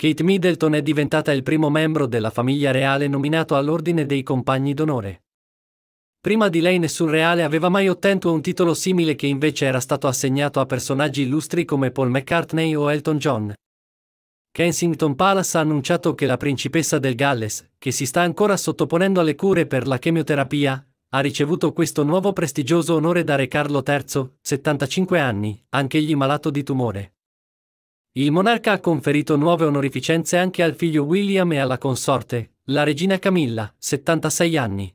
Kate Middleton è diventata il primo membro della famiglia reale nominato all'ordine dei compagni d'onore. Prima di lei nessun reale aveva mai ottenuto un titolo simile che invece era stato assegnato a personaggi illustri come Paul McCartney o Elton John. Kensington Palace ha annunciato che la principessa del Galles, che si sta ancora sottoponendo alle cure per la chemioterapia, ha ricevuto questo nuovo prestigioso onore da Re Carlo III, 75 anni, anch'egli malato di tumore. Il monarca ha conferito nuove onorificenze anche al figlio William e alla consorte, la regina Camilla, 76 anni.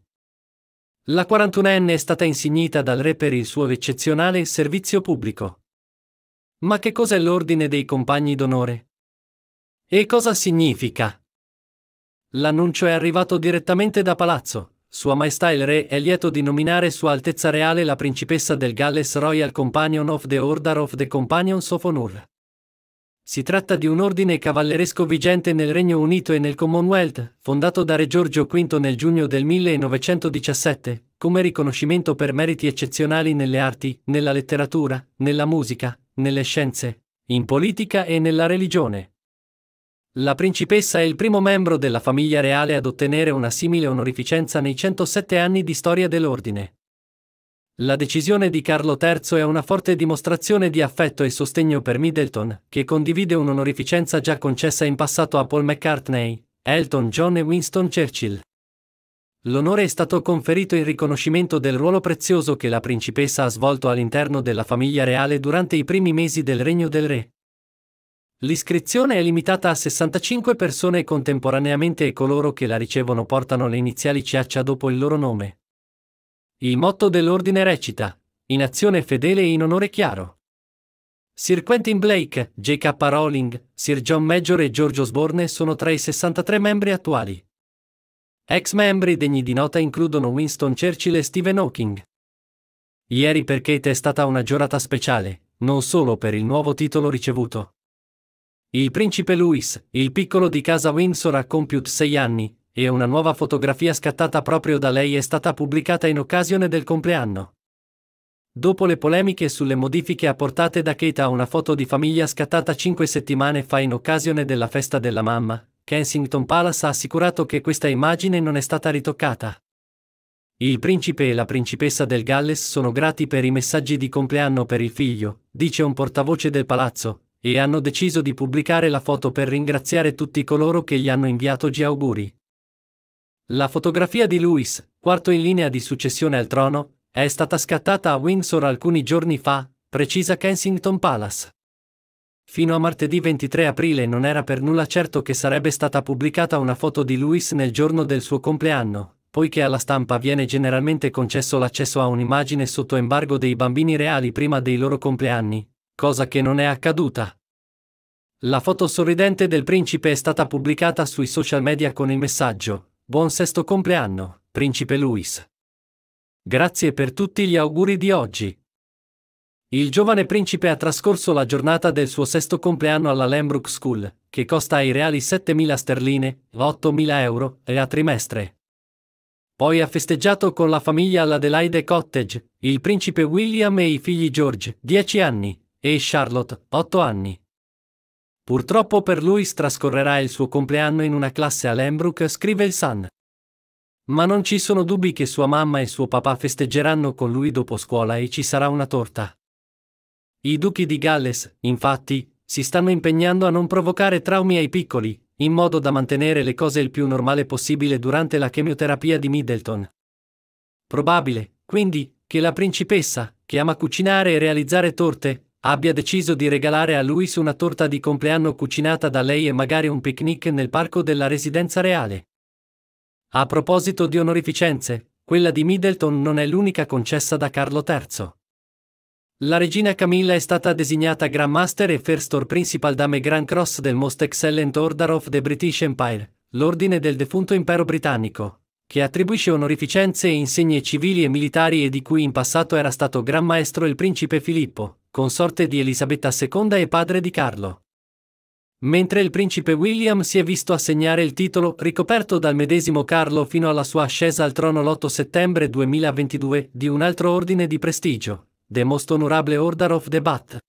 La 41enne è stata insignita dal re per il suo eccezionale servizio pubblico. Ma che cos'è l'ordine dei compagni d'onore? E cosa significa? L'annuncio è arrivato direttamente da palazzo. Sua Maestà il Re è lieto di nominare Sua Altezza Reale la principessa del Galles Royal Companion of the Order of the Companions of Honor. Si tratta di un ordine cavalleresco vigente nel Regno Unito e nel Commonwealth, fondato da Re Giorgio V nel giugno del 1917, come riconoscimento per meriti eccezionali nelle arti, nella letteratura, nella musica, nelle scienze, in politica e nella religione. La principessa è il primo membro della famiglia reale ad ottenere una simile onorificenza nei 107 anni di storia dell'ordine. La decisione di Carlo III è una forte dimostrazione di affetto e sostegno per Middleton, che condivide un'onorificenza già concessa in passato a Paul McCartney, Elton John e Winston Churchill. L'onore è stato conferito in riconoscimento del ruolo prezioso che la principessa ha svolto all'interno della famiglia reale durante i primi mesi del regno del re. L'iscrizione è limitata a 65 persone contemporaneamente e coloro che la ricevono portano le iniziali CH dopo il loro nome. Il motto dell'ordine recita, in azione fedele e in onore chiaro. Sir Quentin Blake, J.K. Rowling, Sir John Major e George Osborne sono tra i 63 membri attuali. Ex membri degni di nota includono Winston Churchill e Stephen Hawking. Ieri per Kate è stata una giornata speciale, non solo per il nuovo titolo ricevuto. Il principe Louis, il piccolo di casa Windsor ha compiuto sei anni, e una nuova fotografia scattata proprio da lei è stata pubblicata in occasione del compleanno. Dopo le polemiche sulle modifiche apportate da Kate a una foto di famiglia scattata cinque settimane fa in occasione della festa della mamma, Kensington Palace ha assicurato che questa immagine non è stata ritoccata. Il principe e la principessa del Galles sono grati per i messaggi di compleanno per il figlio, dice un portavoce del palazzo, e hanno deciso di pubblicare la foto per ringraziare tutti coloro che gli hanno inviato gli auguri. La fotografia di Louis, quarto in linea di successione al trono, è stata scattata a Windsor alcuni giorni fa, precisa Kensington Palace. Fino a martedì 23 aprile non era per nulla certo che sarebbe stata pubblicata una foto di Louis nel giorno del suo compleanno, poiché alla stampa viene generalmente concesso l'accesso a un'immagine sotto embargo dei bambini reali prima dei loro compleanni, cosa che non è accaduta. La foto sorridente del principe è stata pubblicata sui social media con il messaggio Buon sesto compleanno, principe Luis. Grazie per tutti gli auguri di oggi. Il giovane principe ha trascorso la giornata del suo sesto compleanno alla Lembrook School, che costa ai reali 7.000 sterline, 8.000 euro, e a trimestre. Poi ha festeggiato con la famiglia all'Adelaide Cottage, il principe William e i figli George, 10 anni, e Charlotte, 8 anni. Purtroppo per lui trascorrerà il suo compleanno in una classe a Lembrook, scrive il Sun. Ma non ci sono dubbi che sua mamma e suo papà festeggeranno con lui dopo scuola e ci sarà una torta. I duchi di Galles, infatti, si stanno impegnando a non provocare traumi ai piccoli, in modo da mantenere le cose il più normale possibile durante la chemioterapia di Middleton. Probabile, quindi, che la principessa, che ama cucinare e realizzare torte, abbia deciso di regalare a Louis una torta di compleanno cucinata da lei e magari un picnic nel parco della residenza reale. A proposito di onorificenze, quella di Middleton non è l'unica concessa da Carlo III. La regina Camilla è stata designata Grand Master e First or Principal Dame Grand Cross del Most Excellent Order of the British Empire, l'ordine del defunto impero britannico, che attribuisce onorificenze e insegne civili e militari e di cui in passato era stato Gran Maestro il principe Filippo, consorte di Elisabetta II e padre di Carlo. Mentre il principe William si è visto assegnare il titolo ricoperto dal medesimo Carlo fino alla sua ascesa al trono l'8 settembre 2022 di un altro ordine di prestigio, The Most Honorable Order of the Bath.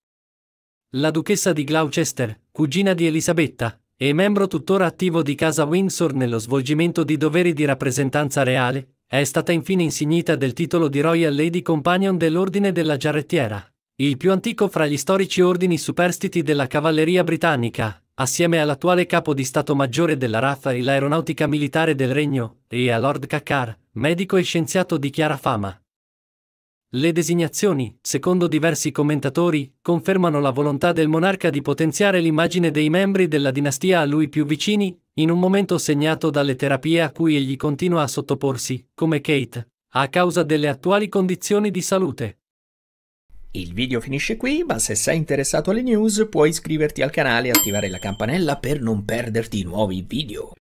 La duchessa di Gloucester, cugina di Elisabetta, e membro tuttora attivo di Casa Windsor nello svolgimento di doveri di rappresentanza reale, è stata infine insignita del titolo di Royal Lady Companion dell'Ordine della Giarrettiera, il più antico fra gli storici ordini superstiti della cavalleria britannica, assieme all'attuale capo di Stato Maggiore della RAF e l'Aeronautica Militare del Regno, e a Lord Kakar, medico e scienziato di chiara fama. Le designazioni, secondo diversi commentatori, confermano la volontà del monarca di potenziare l'immagine dei membri della dinastia a lui più vicini, in un momento segnato dalle terapie a cui egli continua a sottoporsi, come Kate, a causa delle attuali condizioni di salute. Il video finisce qui, ma se sei interessato alle news puoi iscriverti al canale e attivare la campanella per non perderti nuovi video.